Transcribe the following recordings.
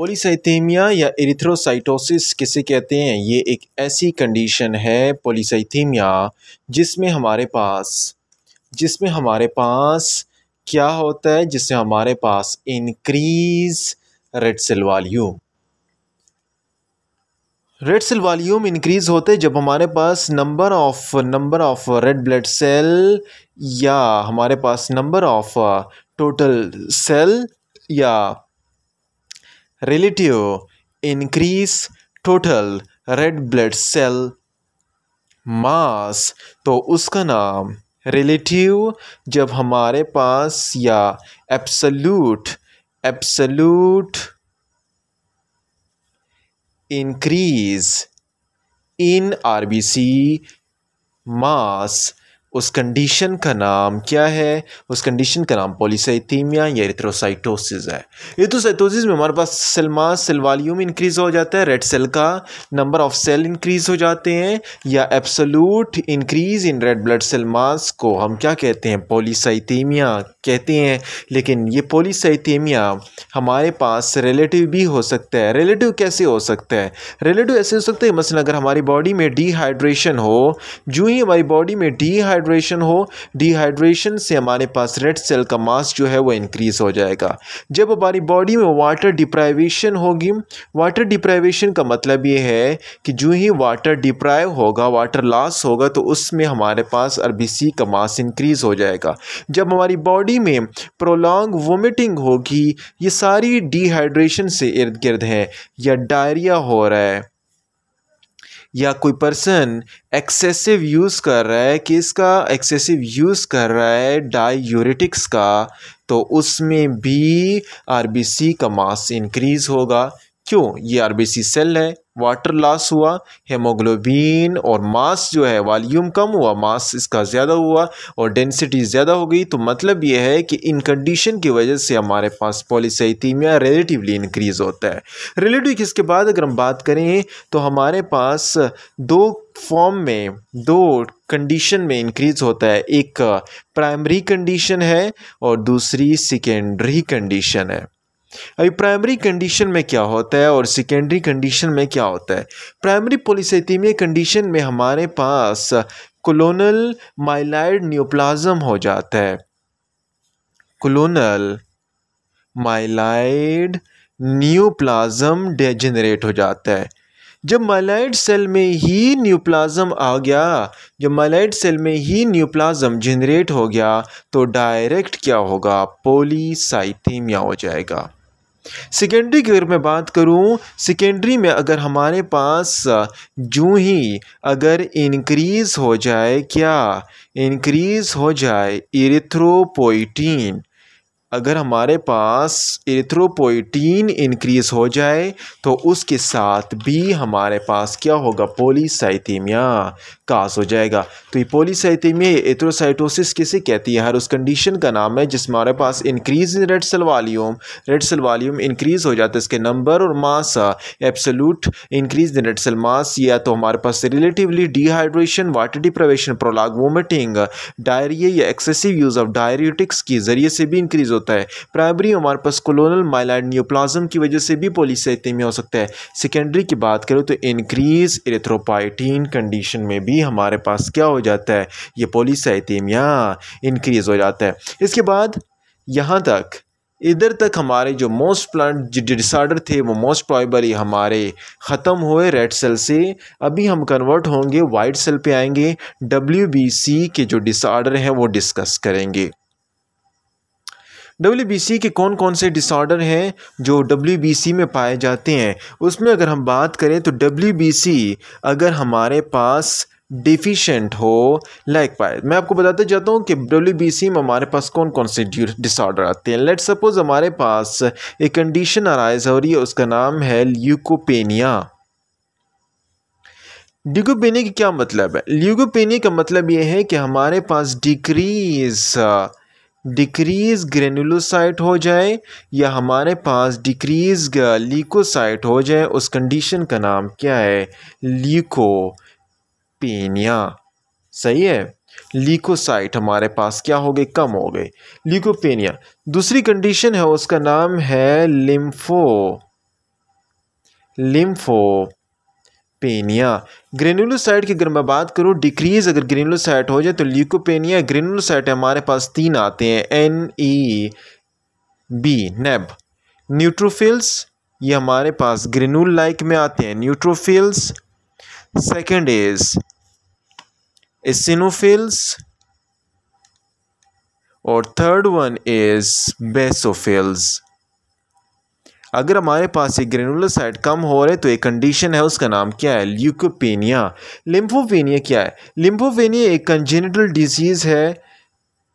polycythaemia या erythrocytosis किसे कहते हैं ये एक ऐसी कंडीशन है पोलिसाइथीमिया जिसमें हमारे पास जिसमें हमारे पास क्या होता है जिससे हमारे पास increase red cell volume red cell volume increase होते जब हमारे पास number of number of red blood cell या हमारे पास नंबर ऑफ टोटल सेल या relative increase total red blood cell mass तो उसका नाम रिलेटिव जब हमारे पास या absolute absolute increase in R B C mass उस कंडीशन का नाम क्या है उस कंडीशन का नाम पोलिसाइथीमिया या एरिथ्रोसाइटोसिस है एथ्रोसाइटोसिस में हमारे पास cell mass cell volume increase हो जाता है रेड सेल का नंबर ऑफ सेल इंक्रीज हो जाते हैं या absolute increase in red blood cell mass को हम क्या कहते हैं पोलिसाइथीमिया कहते हैं लेकिन ये पोलिसाइथीमिया हमारे पास रिलेटिव भी हो सकता है रिलेटिव कैसे हो सकता है रिलेटिव ऐसे हो सकता है मसलन अगर हमारी बॉडी में डिहाइड्रेशन हो जो ही हमारी बॉडी में डिहाइड हाइड्रेशन हो डिहाइड्रेशन से हमारे पास रेड सेल का मास जो है वो इंक्रीज़ हो जाएगा जब हमारी बॉडी में वाटर डिप्राइवेशन होगी वाटर डिप्राइवेशन का मतलब ये है कि जो ही वाटर डिप्राइव होगा वाटर लॉस होगा तो उसमें हमारे पास अरबीसी का मास इंक्रीज़ हो जाएगा जब हमारी बॉडी में प्रोलॉन्ग वोमिटिंग होगी ये सारी डिहाइड्रेशन से इर्द गिर्द है या डायरिया हो रहा है या कोई पर्सन एक्सेसिव यूज़ कर रहा है किसका एक्सेसिव यूज़ कर रहा है डायूरेटिक्स का तो उसमें भी आरबीसी का मास इंक्रीज़ होगा क्यों ये आरबीसी सेल है वाटर लॉस हुआ हेमोग्लोबिन और मास जो है वॉल्यूम कम हुआ मास इसका ज़्यादा हुआ और डेंसिटी ज़्यादा हो गई तो मतलब ये है कि इन कंडीशन की वजह से हमारे पास पॉलिसाइथीमिया रिलेटिवली इंक्रीज़ होता है रिलेटिव इसके बाद अगर हम बात करें तो हमारे पास दो फॉर्म में दो कंडीशन में इंक्रीज़ होता है एक प्राइमरी कंडीशन है और दूसरी सेकेंडरी कंडीशन है अभी प्राइमरी कंडीशन में क्या होता है और सेकेंडरी कंडीशन में क्या होता है प्राइमरी पोलिसमिया कंडीशन में हमारे पास कोलोनल माइलाइड न्यूप्लाजम हो जाता है कोलोनल माइलाइड न्यूप्लाज्म डेजनरेट हो जाता है जब माइलाइड सेल में ही न्यूप्लाज्म आ गया जब माइलाइड सेल में ही न्यूप्लाज्म जनरेट हो गया तो डायरेक्ट क्या होगा पोलीसाइथीमिया हो जाएगा सेकेंडरी की अगर मैं बात करूं सेकेंडरी में अगर हमारे पास जू ही अगर इंक्रीज़ हो जाए क्या इंक्रीज हो जाए इरिथ्रोपोइटीन अगर हमारे पास एथ्रोपोइटीन इंक्रीज हो जाए तो उसके साथ भी हमारे पास क्या होगा पोलीसाइथीमिया काज हो जाएगा तो ये पोलीसाइथीमिया एथ्रोसाइटोसिस किसे कहती है हर उस कंडीशन का नाम है जिसमें हमारे पास increase in red cell volume red cell volume increase हो जाता है इसके नंबर और mass absolute increase in red cell mass या तो हमारे पास रिलेटिवली डिहाइड्रेशन वाटर डिप्रेवेशन प्रोलाग वोमिटिंग डायरिया या एक्सेसिव यूज़ ऑफ डायरियोटिक्स के ज़रिए से भी इंक्रीज़ होता है प्राइमरी हमारे पास कोलोनल माइलाइड न्यूप्लाज्म की वजह से भी पोलिसाइटिम हो सकता है सेकेंडरी की बात करें तो इनक्रीज इरेथ्रोपाइटीन कंडीशन में भी हमारे पास क्या हो जाता है ये पोलिसाइटीमिया इनक्रीज हो जाता है इसके बाद यहाँ तक इधर तक हमारे जो मोस्ट प्लांट डिसऑर्डर थे वो मोस्ट प्रॉबली हमारे ख़त्म हुए रेड सेल से अभी हम कन्वर्ट होंगे वाइट सेल पे आएंगे डब्ल्यू के जो डिसऑर्डर हैं वो डिस्कस करेंगे डब्ल्यू के कौन कौन से डिसऑर्डर हैं जो डब्ल्यू में पाए जाते हैं उसमें अगर हम बात करें तो डब्ल्यू अगर हमारे पास डिफिशेंट हो लाइक पाए मैं आपको बताते चाहता हूँ कि डब्ल्यू में हमारे पास कौन कौन से डिसऑर्डर आते हैं लेट सपोज हमारे पास एक कंडीशन आरइज हो रही है उसका नाम है ल्यूकोपेनिया ल्यूकोपेनिया का क्या मतलब है ल्यूकोपेनिया का मतलब ये है कि हमारे पास डिक्रीज डिक्रीज ग्रेनुलोसाइट हो जाए या हमारे पास डिक्रीज लीकोसाइट हो जाए उस कंडीशन का नाम क्या है लीकोपेनिया सही है लीकोसाइट हमारे पास क्या हो गए कम हो गए लीकोपेनिया दूसरी कंडीशन है उसका नाम है लिम्फो लिम्फो पेनिया ग्रेनुलोसाइट की अगर मैं बात करूँ डिक्रीज़ अगर ग्रेनुलोसाइट हो जाए तो ल्यूकोपेनिया ग्रेनुलोसाइट हमारे पास तीन आते हैं एन ई बी नेब न्यूट्रोफिल्स ये हमारे पास ग्रेनुल लाइक में आते हैं न्यूट्रोफिल्स सेकेंड इज एसिनोफिल्स और थर्ड वन इज बेसोफिल्स अगर हमारे पास ये ग्रेनुलोसाइट कम हो रहे तो एक कंडीशन है उसका नाम क्या है ल्यूकोपेनिया लिम्फोपेनिया क्या है लिम्फोपेनिया एक कंजेनिटल डिजीज़ है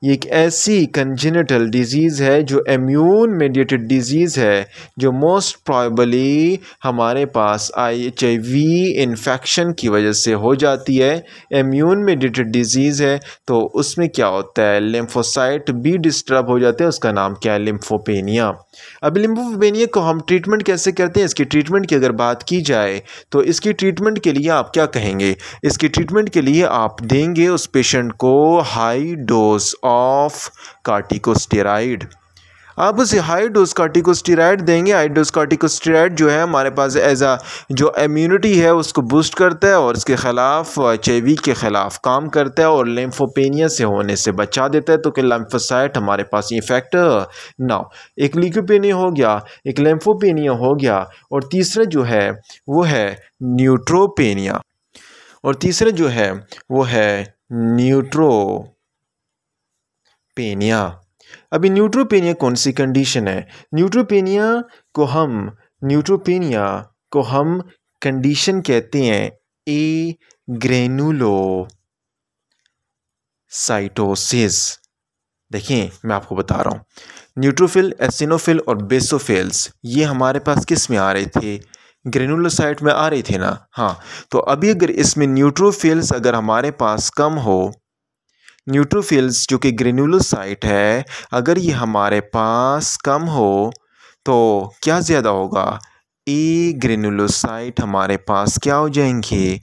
ये एक ऐसी कंजिनेटल डिज़ीज़ है जो इम्यून मेडिएटेड डिज़ीज़ है जो मोस्ट प्रॉबली हमारे पास I H I V infection की वजह से हो जाती है इम्यून मेडिएटेड डिज़ीज़ है तो उसमें क्या होता है लिम्फोसाइट भी डिस्टर्ब हो जाते हैं उसका नाम क्या है लिम्फोपेनिया अब लिम्फोपेनिया को हम ट्रीटमेंट कैसे करते हैं इसकी ट्रीटमेंट की अगर बात की जाए तो इसकी ट्रीटमेंट के लिए आप क्या कहेंगे इसकी ट्रीटमेंट के लिए आप देंगे उस पेशेंट को हाई डोज ऑफ कार्टिकोस्टेराइड आप उसे हाई डोज कार्टिकोस्टेराइड देंगे हाई डोज कार्टिकोस्टेराइड जो है हमारे पास एज आ जो इम्यूनिटी है उसको बूस्ट करता है और इसके ख़िलाफ़ एच के ख़िलाफ़ काम करता है और लेम्फोपेनिया से होने से बचा देता है तो कि लेम्फोसाइट हमारे पास इफेक्ट ना एक लिक्यूपेनिया हो गया एक लेम्फोपेनिया हो गया और तीसरा जो है वो है न्यूट्रोपेनिया और तीसरा जो है वो है न्यूट्रो न्यूट्रोपेनिया अभी न्यूट्रोपेनिया कौन सी कंडीशन है न्यूट्रोपेनिया को हम न्यूट्रोपेनिया को हम कंडीशन कहते हैं ए ग्रेनुलो साइटोसिस देखिए मैं आपको बता रहा हूँ न्यूट्रोफिल एसिनोफिल और बेसोफिल्स ये हमारे पास किस में आ रहे थे ग्रेनुलोसाइट में आ रही थी ना हाँ तो अभी अगर इसमें न्यूट्रोफिल्स अगर हमारे पास कम हो न्यूट्रोफिल्स जो कि ग्रेन्यूलोसाइट है अगर ये हमारे पास कम हो तो क्या ज़्यादा होगा ए ग्रेन्यूलोसाइट हमारे पास क्या हो जाएंगे